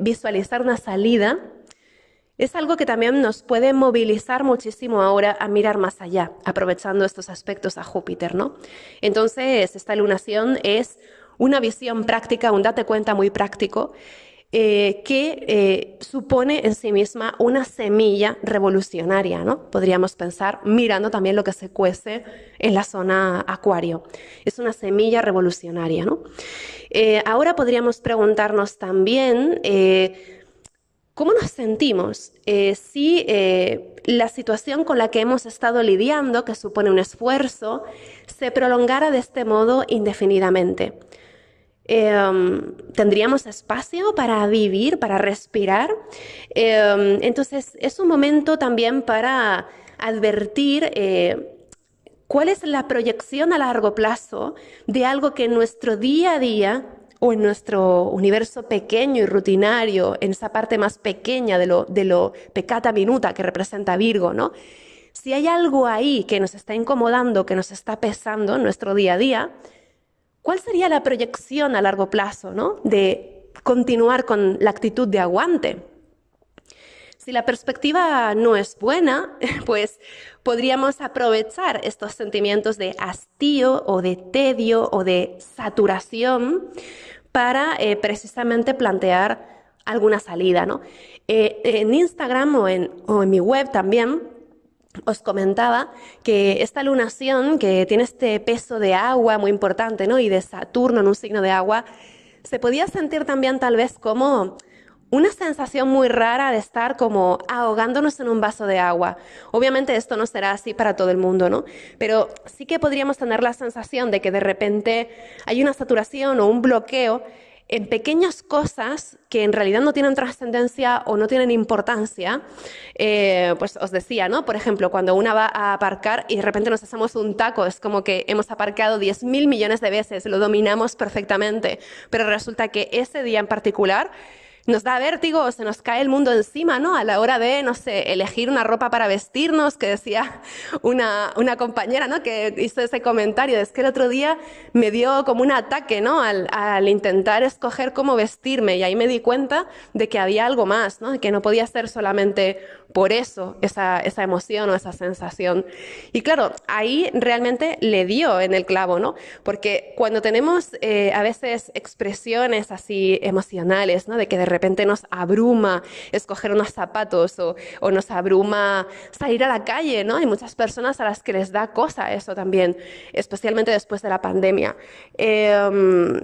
visualizar una salida, es algo que también nos puede movilizar muchísimo ahora a mirar más allá, aprovechando estos aspectos a Júpiter, ¿no? Entonces, esta lunación es una visión práctica, un date cuenta muy práctico, eh, que eh, supone en sí misma una semilla revolucionaria, ¿no? Podríamos pensar, mirando también lo que se cuece en la zona acuario. Es una semilla revolucionaria, ¿no? Eh, ahora podríamos preguntarnos también ¿Cómo nos sentimos eh, si eh, la situación con la que hemos estado lidiando, que supone un esfuerzo, se prolongara de este modo indefinidamente? Em, ¿Tendríamos espacio para vivir, para respirar? Em, entonces, es un momento también para advertir eh, cuál es la proyección a largo plazo de algo que en nuestro día a día o en nuestro universo pequeño y rutinario, en esa parte más pequeña de lo, pecata minuta que representa Virgo, ¿no? Si hay algo ahí que nos está incomodando, que nos está pesando en nuestro día a día, ¿cuál sería la proyección a largo plazo, ¿no? De continuar con la actitud de aguante si la perspectiva no es buena, pues podríamos aprovechar estos sentimientos de hastío o de tedio o de saturación para eh, precisamente plantear alguna salida, ¿no? Eh, en Instagram o en, en mi web también os comentaba que esta lunación, que tiene este peso de agua muy importante, ¿no? Y de Saturno en un signo de agua, se podía sentir también tal vez como una sensación muy rara de estar como ahogándonos en un vaso de agua. Obviamente esto no será así para todo el mundo, ¿no? Pero sí que podríamos tener la sensación de que de repente hay una saturación o un bloqueo en pequeñas cosas que en realidad no tienen trascendencia o no tienen importancia. Eh, pues os decía, ¿no? Por ejemplo, cuando una va a aparcar y de repente nos hacemos un taco, es como que hemos aparcado mil millones de veces, lo dominamos perfectamente, pero resulta que ese día en particular nos da vértigo, se nos cae el mundo encima, ¿no? A la hora de, no sé, elegir una ropa para vestirnos, que decía una, una compañera, ¿no? Que hizo ese comentario, es que el otro día me dio como un ataque, ¿no? Al, al intentar escoger cómo vestirme y ahí me di cuenta de que había algo más, ¿no? Que no podía ser solamente por eso esa, emoción o esa sensación. Y claro, ahí realmente le dio en el clavo, ¿no? Porque cuando tenemos eh, a veces expresiones así emocionales, ¿no? De que de repente nos abruma escoger unos zapatos o, nos abruma salir a la calle, ¿no? Hay muchas personas a las que les da cosa eso también, especialmente después de la pandemia. Em,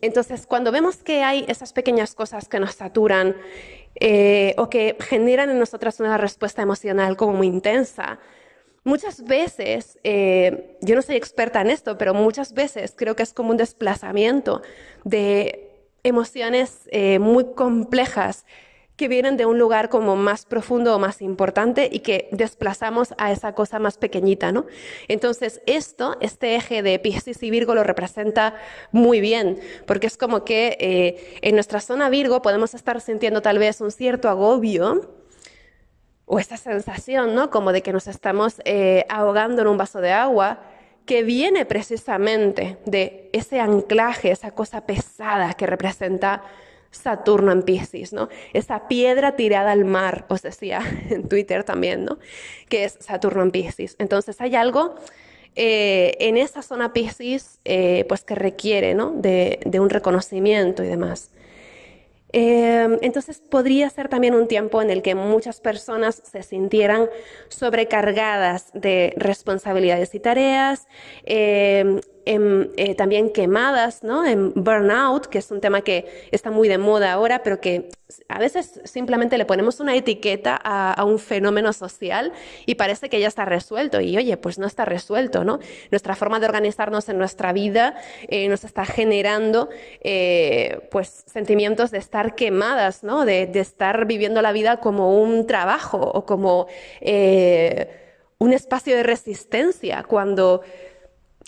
entonces, cuando vemos que hay esas pequeñas cosas que nos saturan, eh, o que generan en nosotras una respuesta emocional como muy intensa. Muchas veces, eh, yo no soy experta en esto, pero muchas veces creo que es como un desplazamiento de emociones eh, muy complejas que vienen de un lugar como más profundo o más importante y que desplazamos a esa cosa más pequeñita, ¿no? Entonces, esto, este eje de Piscis y Virgo lo representa muy bien, porque es como que eh, en nuestra zona Virgo podemos estar sintiendo tal vez un cierto agobio, o esa sensación, ¿no? Como de que nos estamos eh, ahogando en un vaso de agua, que viene precisamente de ese anclaje, esa cosa pesada que representa Saturno en Pisces, ¿no? Esa piedra tirada al mar, os decía en Twitter también, ¿no? Que es Saturno en Pisces. Entonces hay algo eh, en esa zona Pisces, eh, pues que requiere, ¿no? De, un reconocimiento y demás. Em, entonces podría ser también un tiempo en el que muchas personas se sintieran sobrecargadas de responsabilidades y tareas, em, Em, eh, también quemadas, ¿no? En em, burnout, que es un tema que está muy de moda ahora, pero que a veces simplemente le ponemos una etiqueta a, un fenómeno social y parece que ya está resuelto. Y oye, pues no está resuelto, ¿no? Nuestra forma de organizarnos en nuestra vida eh, nos está generando eh, pues sentimientos de estar quemadas, ¿no? de, estar viviendo la vida como un trabajo o como un espacio de resistencia cuando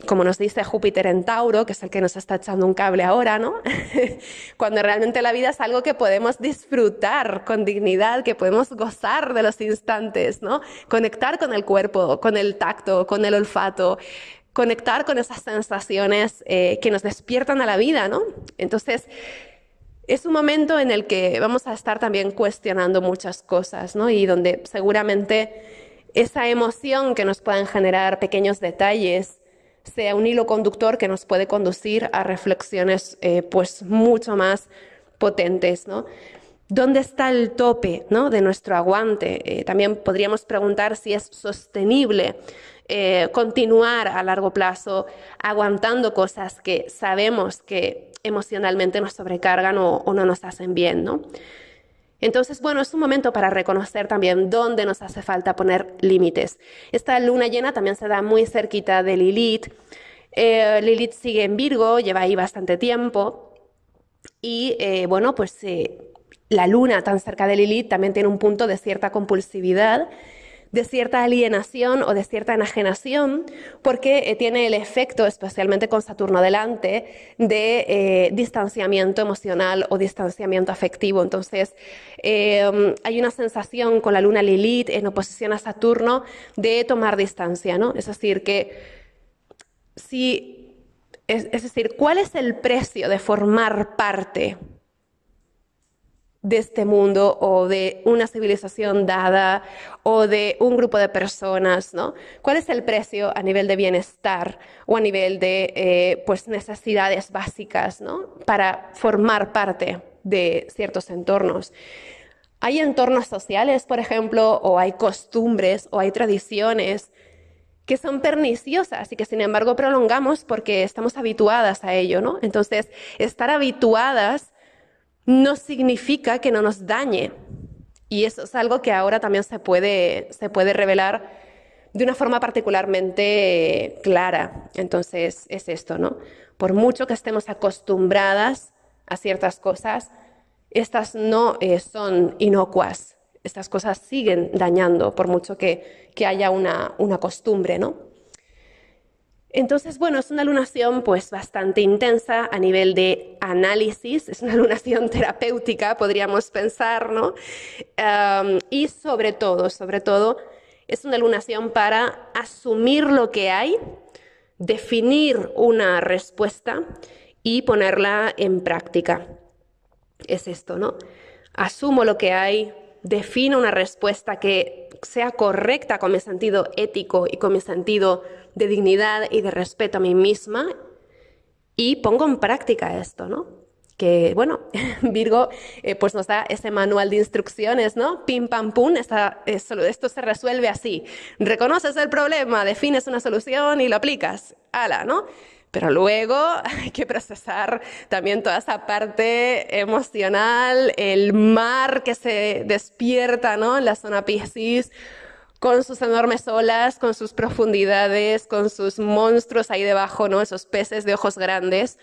como nos dice Júpiter en Tauro, que es el que nos está echando un cable ahora, ¿no? Cuando realmente la vida es algo que podemos disfrutar con dignidad, que podemos gozar de los instantes, ¿no? Conectar con el cuerpo, con el tacto, con el olfato, conectar con esas sensaciones eh, que nos despiertan a la vida, ¿no? Entonces, es un momento en el que vamos a estar también cuestionando muchas cosas, ¿no? Y donde seguramente esa emoción que nos puedan generar pequeños detalles, sea un hilo conductor que nos puede conducir a reflexiones eh, pues mucho más potentes, ¿no? ¿Dónde está el tope ¿no? de nuestro aguante? Eh, también podríamos preguntar si es sostenible eh, continuar a largo plazo aguantando cosas que sabemos que emocionalmente nos sobrecargan o, no nos hacen bien, ¿no? Entonces, bueno, es un momento para reconocer también dónde nos hace falta poner límites. Esta luna llena también se da muy cerquita de Lilith. Eh, Lilith sigue en Virgo, lleva ahí bastante tiempo. Y eh, bueno, pues eh, la luna tan cerca de Lilith también tiene un punto de cierta compulsividad de cierta alienación o de cierta enajenación, porque eh, tiene el efecto, especialmente con Saturno adelante, de eh, distanciamiento emocional o distanciamiento afectivo. Entonces, em, hay una sensación con la luna Lilith en oposición a Saturno de tomar distancia, ¿no? Es decir, que si, es decir, ¿cuál es el precio de formar parte? de este mundo o de una civilización dada o de un grupo de personas, ¿no? ¿Cuál es el precio a nivel de bienestar o a nivel de eh, pues necesidades básicas, ¿no? Para formar parte de ciertos entornos. Hay entornos sociales, por ejemplo, o hay costumbres o hay tradiciones que son perniciosas y que sin embargo prolongamos porque estamos habituadas a ello, ¿no? Entonces, estar habituadas no significa que no nos dañe. Y eso es algo que ahora también se puede, revelar de una forma particularmente clara. Entonces es esto, ¿no? Por mucho que estemos acostumbradas a ciertas cosas, estas no eh, son inocuas. Estas cosas siguen dañando por mucho que, que haya una, una costumbre, ¿no? Entonces, bueno, es una lunación pues bastante intensa a nivel de análisis, es una lunación terapéutica, podríamos pensar, ¿no? y sobre todo, sobre todo, es una lunación para asumir lo que hay, definir una respuesta y ponerla en práctica. Es esto, ¿no? Asumo lo que hay, defino una respuesta que sea correcta con mi sentido ético y con mi sentido de dignidad y de respeto a mí misma y pongo en práctica esto, ¿no? Que bueno, Virgo eh, pues nos da ese manual de instrucciones, ¿no? Pim pam pum, esto, esto se resuelve así. Reconoces el problema, defines una solución y lo aplicas. ¡Hala! ¿no? Pero luego hay que procesar también toda esa parte emocional, el mar que se despierta, ¿no? En la zona Piscis con sus enormes olas, con sus profundidades, con sus monstruos ahí debajo, ¿no? Esos peces de ojos grandes.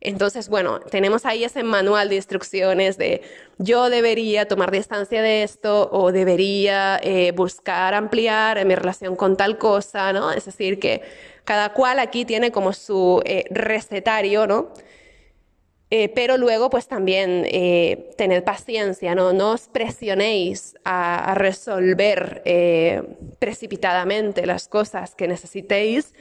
Entonces, bueno, tenemos ahí ese manual de instrucciones de yo debería tomar distancia de esto o debería eh, buscar ampliar mi relación con tal cosa, ¿no? Es decir, que cada cual aquí tiene como su eh, recetario, ¿no? Eh, pero luego, pues también eh, tened paciencia, ¿no? no os presionéis a, resolver precipitadamente las cosas que necesitéis.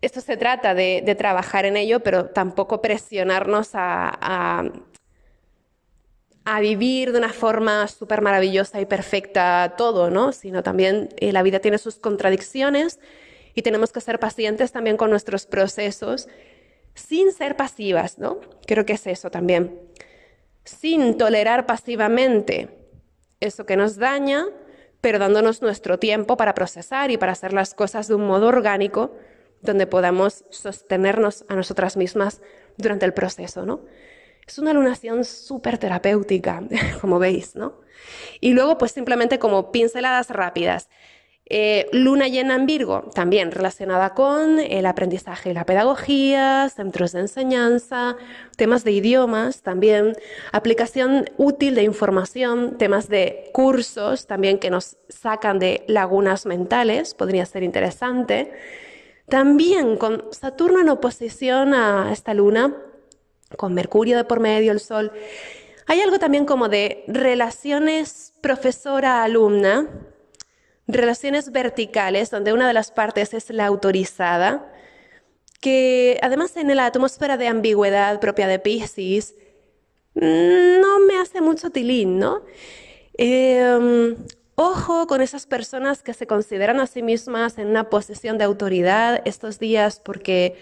Esto se trata de, trabajar en ello, pero tampoco presionarnos a, a vivir de una forma súper maravillosa y perfecta todo, ¿no? Sino también la vida tiene sus contradicciones y tenemos que ser pacientes también con nuestros procesos sin ser pasivas, ¿no? Creo que es eso también. Sin tolerar pasivamente eso que nos daña, pero dándonos nuestro tiempo para procesar y para hacer las cosas de un modo orgánico donde podamos sostenernos a nosotras mismas durante el proceso, ¿no? Es una lunación súper terapéutica, como veis, ¿no? Y luego, pues simplemente como pinceladas rápidas. Eh, luna llena en Virgo, también relacionada con el aprendizaje y la pedagogía, centros de enseñanza, temas de idiomas también, aplicación útil de información, temas de cursos también que nos sacan de lagunas mentales, podría ser interesante. También con Saturno en oposición a esta luna, con Mercurio de por medio, el Sol, hay algo también como de relaciones profesora-alumna relaciones verticales, donde una de las partes es la autorizada, que además en la atmósfera de ambigüedad propia de Pisces, mm, no me hace mucho tilín, ¿no? Em, ojo con esas personas que se consideran a sí mismas en una posición de autoridad estos días porque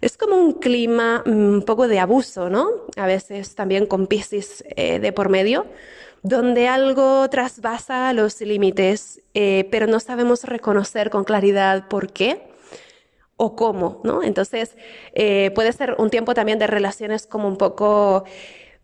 es como un clima mm, un poco de abuso, ¿no? A veces también con Pisces eh, de por medio donde algo trasvasa los límites, eh, pero no sabemos reconocer con claridad por qué o cómo, ¿no? Entonces, eh, puede ser un tiempo también de relaciones como un poco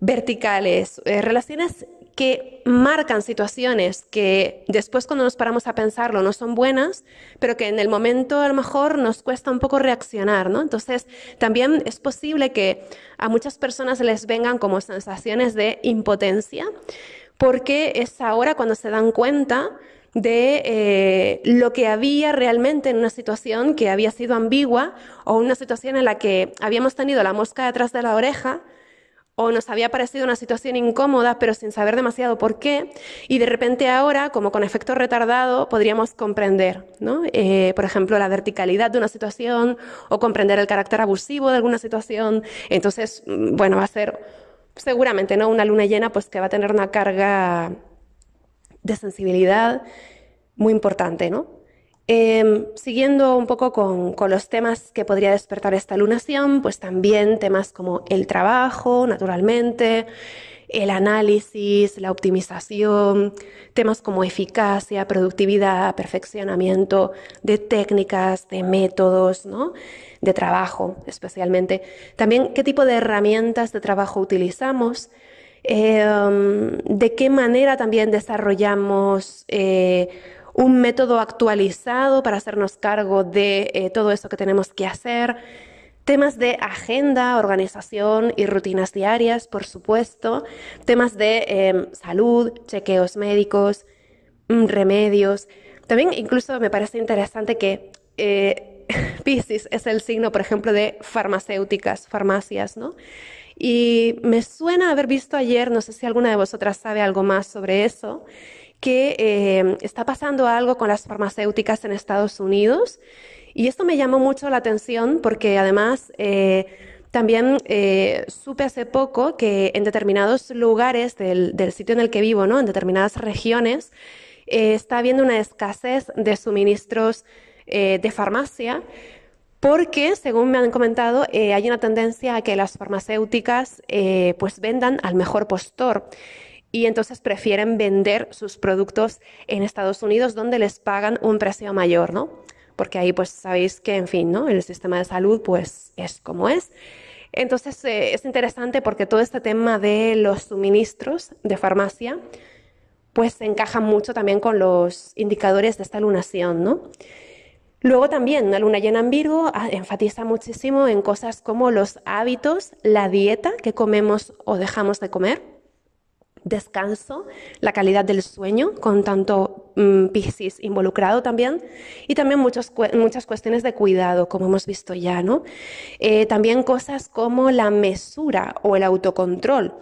verticales, eh, relaciones que marcan situaciones que después cuando nos paramos a pensarlo no son buenas, pero que en el momento a lo mejor nos cuesta un poco reaccionar, ¿no? Entonces, también es posible que a muchas personas les vengan como sensaciones de impotencia porque es ahora cuando se dan cuenta de eh, lo que había realmente en una situación que había sido ambigua o una situación en la que habíamos tenido la mosca detrás de la oreja o nos había parecido una situación incómoda pero sin saber demasiado por qué y de repente ahora, como con efecto retardado, podríamos comprender, ¿no? Eh, por ejemplo, la verticalidad de una situación o comprender el carácter abusivo de alguna situación. Entonces, mm, bueno, va a ser seguramente, ¿no? Una luna llena, pues que va a tener una carga de sensibilidad muy importante, ¿no? Em, siguiendo un poco con, con, los temas que podría despertar esta lunación, pues también temas como el trabajo, naturalmente, el análisis, la optimización, temas como eficacia, productividad, perfeccionamiento de técnicas, de métodos, ¿no? de trabajo especialmente. También qué tipo de herramientas de trabajo utilizamos, em, de qué manera también desarrollamos eh, un método actualizado para hacernos cargo de eh, todo eso que tenemos que hacer temas de agenda, organización y rutinas diarias, por supuesto, temas de em, salud, chequeos médicos, mm, remedios. También incluso me parece interesante que eh, Pisces es el signo, por ejemplo, de farmacéuticas, farmacias, ¿no? Y me suena haber visto ayer, no sé si alguna de vosotras sabe algo más sobre eso, que em, está pasando algo con las farmacéuticas en Estados Unidos y esto me llamó mucho la atención porque además eh, también eh, supe hace poco que en determinados lugares del, sitio en el que vivo, ¿no? en determinadas regiones, eh, está habiendo una escasez de suministros de farmacia porque, según me han comentado, hay una tendencia a que las farmacéuticas pues vendan al mejor postor y entonces prefieren vender sus productos en Estados Unidos donde les pagan un precio mayor, ¿no? porque ahí pues sabéis que, en fin, ¿no? El sistema de salud pues es como es. Entonces eh, es interesante porque todo este tema de los suministros de farmacia pues se encaja mucho también con los indicadores de esta lunación, ¿no? Luego también la luna llena en Virgo ah, enfatiza muchísimo en cosas como los hábitos, la dieta que comemos o dejamos de comer, descanso, la calidad del sueño, con tanto Pisces mm, Piscis involucrado también, y también muchas, muchas cuestiones de cuidado, como hemos visto ya, ¿no? Eh, también cosas como la mesura o el autocontrol.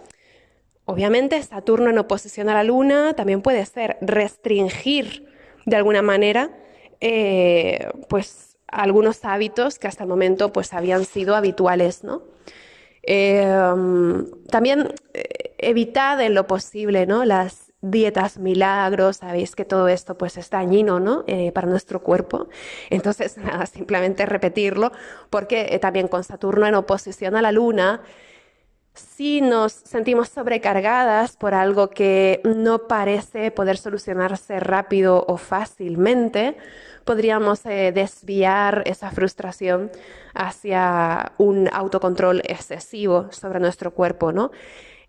Obviamente, Saturno en oposición a la Luna también puede ser restringir de alguna manera, eh, pues algunos hábitos que hasta el momento pues habían sido habituales, ¿no? Em, también eh, evitad en lo posible ¿no? las dietas milagros, sabéis que todo esto pues es dañino ¿no? Eh, para nuestro cuerpo. Entonces, simplemente repetirlo, porque eh, también con Saturno en oposición a la Luna, si nos sentimos sobrecargadas por algo que no parece poder solucionarse rápido o fácilmente, podríamos eh, desviar esa frustración hacia un autocontrol excesivo sobre nuestro cuerpo, ¿no?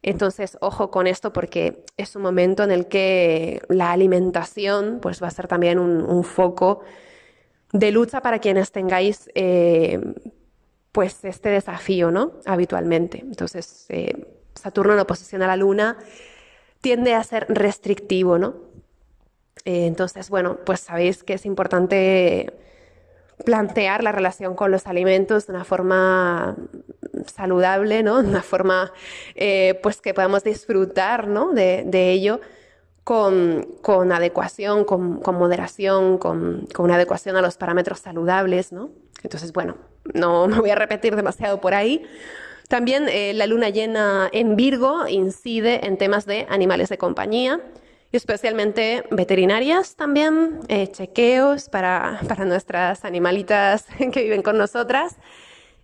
Entonces, ojo con esto porque es un momento en el que la alimentación pues, va a ser también un, foco de lucha para quienes tengáis eh, pues este desafío, ¿no? Habitualmente. Entonces, eh, Saturno en oposición a la Luna tiende a ser restrictivo, ¿no? Eh, entonces, bueno, pues sabéis que es importante plantear la relación con los alimentos de una forma saludable, ¿no? De una forma eh, pues que podamos disfrutar ¿no? de, ello con, adecuación, con, moderación, con, una adecuación a los parámetros saludables, ¿no? Entonces, bueno, no me voy a repetir demasiado por ahí. También eh, la luna llena en Virgo incide en temas de animales de compañía, y especialmente veterinarias también, eh, chequeos para, para, nuestras animalitas que viven con nosotras.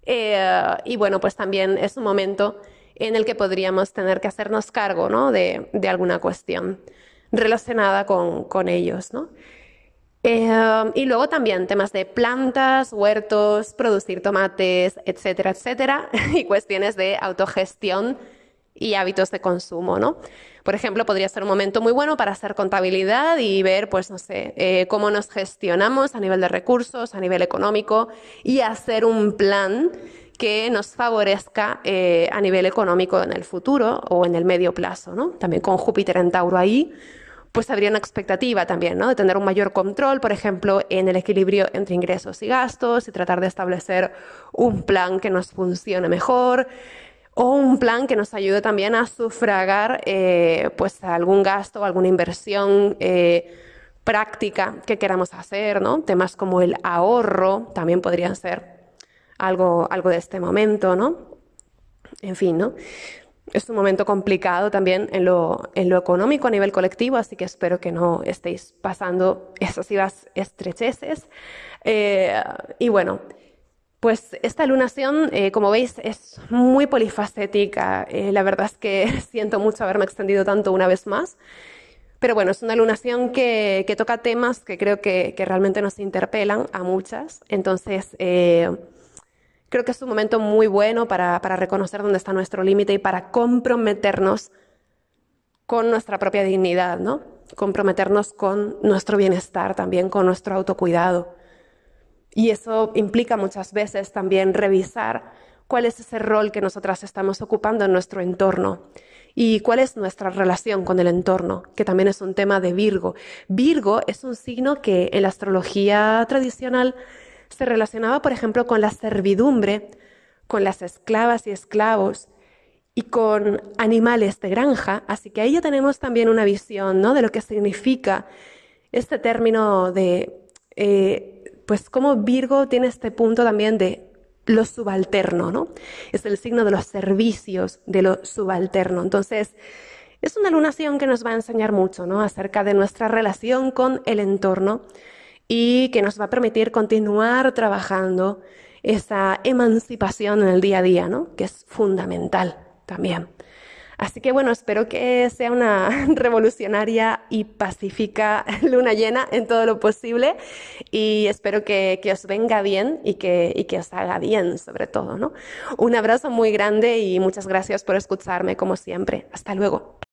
Eh, y bueno, pues también es un momento en el que podríamos tener que hacernos cargo ¿no? de, de, alguna cuestión relacionada con, con ellos. ¿no? Eh, y luego también temas de plantas, huertos, producir tomates, etcétera, etcétera, y cuestiones de autogestión y hábitos de consumo, ¿no? Por ejemplo, podría ser un momento muy bueno para hacer contabilidad y ver, pues no sé, eh, cómo nos gestionamos a nivel de recursos, a nivel económico y hacer un plan que nos favorezca eh, a nivel económico en el futuro o en el medio plazo, ¿no? También con Júpiter en Tauro ahí, pues habría una expectativa también, ¿no? De tener un mayor control, por ejemplo, en el equilibrio entre ingresos y gastos y tratar de establecer un plan que nos funcione mejor o un plan que nos ayude también a sufragar eh, pues algún gasto o alguna inversión eh, práctica que queramos hacer, ¿no? Temas como el ahorro también podrían ser algo, algo de este momento, ¿no? En fin, ¿no? Es un momento complicado también en lo, económico a nivel colectivo, así que espero que no estéis pasando excesivas estrecheces. Eh, y bueno, pues esta lunación, eh, como veis, es muy polifacética. Eh, la verdad es que siento mucho haberme extendido tanto una vez más. Pero bueno, es una lunación que, toca temas que creo que, realmente nos interpelan a muchas. Entonces, eh, creo que es un momento muy bueno para, para reconocer dónde está nuestro límite y para comprometernos con nuestra propia dignidad, ¿no? Comprometernos con nuestro bienestar, también con nuestro autocuidado. Y eso implica muchas veces también revisar cuál es ese rol que nosotras estamos ocupando en nuestro entorno y cuál es nuestra relación con el entorno, que también es un tema de Virgo. Virgo es un signo que en la astrología tradicional se relacionaba, por ejemplo, con la servidumbre, con las esclavas y esclavos y con animales de granja, así que ahí ya tenemos también una visión ¿no? de lo que significa este término de eh, pues como Virgo tiene este punto también de lo subalterno, ¿no? Es el signo de los servicios, de lo subalterno. Entonces, es una lunación que nos va a enseñar mucho, ¿no? Acerca de nuestra relación con el entorno y que nos va a permitir continuar trabajando esa emancipación en el día a día, ¿no? Que es fundamental también. Así que bueno, espero que sea una revolucionaria y pacífica luna llena en todo lo posible y espero que, os venga bien y que, y que os haga bien sobre todo. ¿no? Un abrazo muy grande y muchas gracias por escucharme como siempre. Hasta luego.